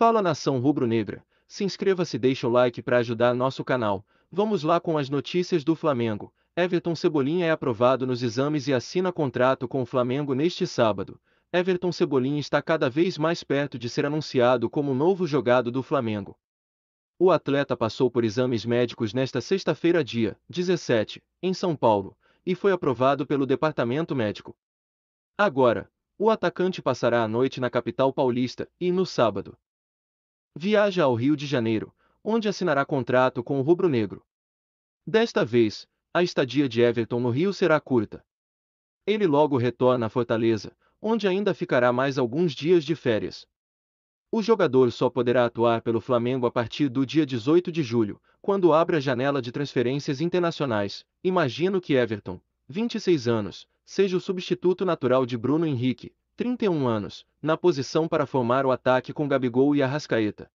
Fala nação rubro-negra, se inscreva-se e deixa o like para ajudar nosso canal. Vamos lá com as notícias do Flamengo. Everton Cebolinha é aprovado nos exames e assina contrato com o Flamengo neste sábado. Everton Cebolinha está cada vez mais perto de ser anunciado como novo jogado do Flamengo. O atleta passou por exames médicos nesta sexta-feira, dia 17, em São Paulo, e foi aprovado pelo departamento médico. Agora, o atacante passará a noite na capital paulista e, no sábado, Viaja ao Rio de Janeiro, onde assinará contrato com o Rubro Negro. Desta vez, a estadia de Everton no Rio será curta. Ele logo retorna à Fortaleza, onde ainda ficará mais alguns dias de férias. O jogador só poderá atuar pelo Flamengo a partir do dia 18 de julho, quando abre a janela de transferências internacionais. Imagino que Everton, 26 anos, seja o substituto natural de Bruno Henrique, 31 anos, na posição para formar o ataque com Gabigol e Arrascaeta.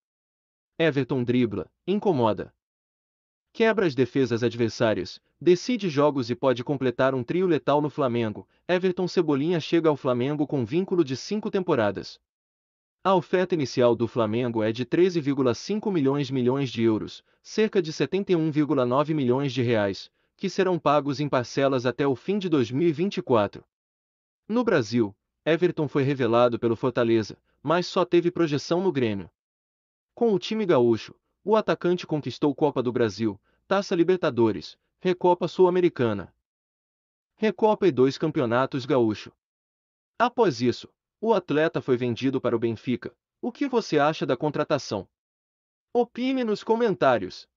Everton dribla, incomoda. Quebra as defesas adversárias, decide jogos e pode completar um trio letal no Flamengo. Everton Cebolinha chega ao Flamengo com vínculo de cinco temporadas. A oferta inicial do Flamengo é de 13,5 milhões milhões de euros, cerca de 71,9 milhões de reais, que serão pagos em parcelas até o fim de 2024. No Brasil, Everton foi revelado pelo Fortaleza, mas só teve projeção no Grêmio. Com o time gaúcho, o atacante conquistou Copa do Brasil, Taça Libertadores, Recopa Sul-Americana. Recopa e dois campeonatos gaúcho. Após isso, o atleta foi vendido para o Benfica. O que você acha da contratação? Opine nos comentários.